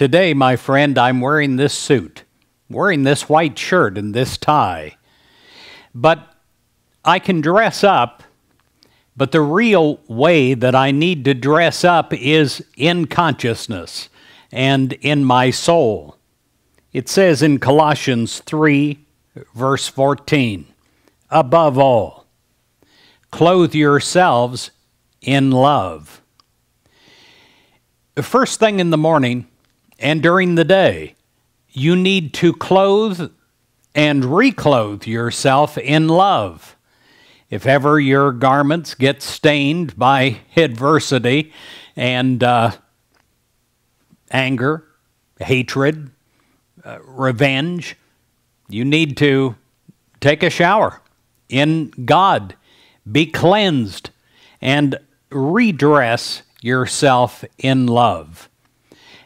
Today, my friend, I'm wearing this suit, wearing this white shirt and this tie. But I can dress up, but the real way that I need to dress up is in consciousness and in my soul. It says in Colossians 3, verse 14, above all, clothe yourselves in love. The first thing in the morning, and during the day, you need to clothe and reclothe yourself in love. If ever your garments get stained by adversity and uh, anger, hatred, uh, revenge, you need to take a shower in God, be cleansed, and redress yourself in love.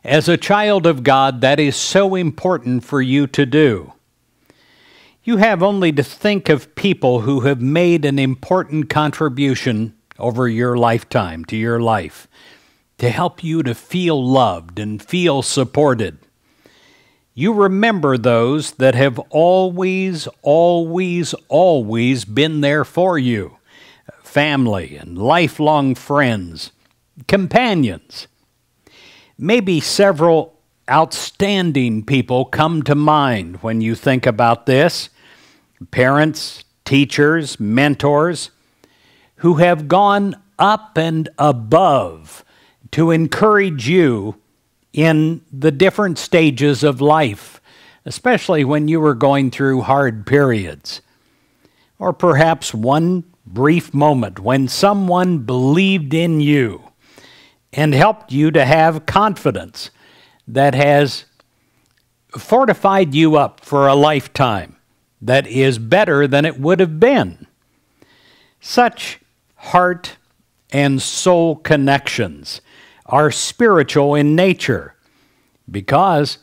As a child of God, that is so important for you to do. You have only to think of people who have made an important contribution over your lifetime to your life to help you to feel loved and feel supported. You remember those that have always, always, always been there for you family and lifelong friends, companions Maybe several outstanding people come to mind when you think about this parents, teachers, mentors who have gone up and above to encourage you in the different stages of life, especially when you were going through hard periods. Or perhaps one brief moment when someone believed in you and helped you to have confidence that has fortified you up for a lifetime that is better than it would have been. Such heart and soul connections are spiritual in nature because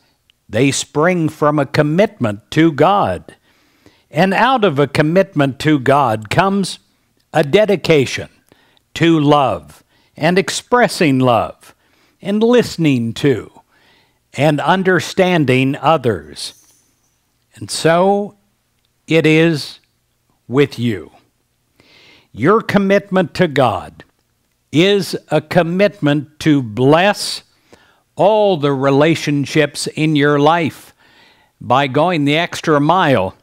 they spring from a commitment to God. And out of a commitment to God comes a dedication to love and expressing love and listening to and understanding others. And so it is with you. Your commitment to God is a commitment to bless all the relationships in your life by going the extra mile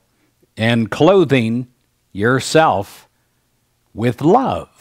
and clothing yourself with love.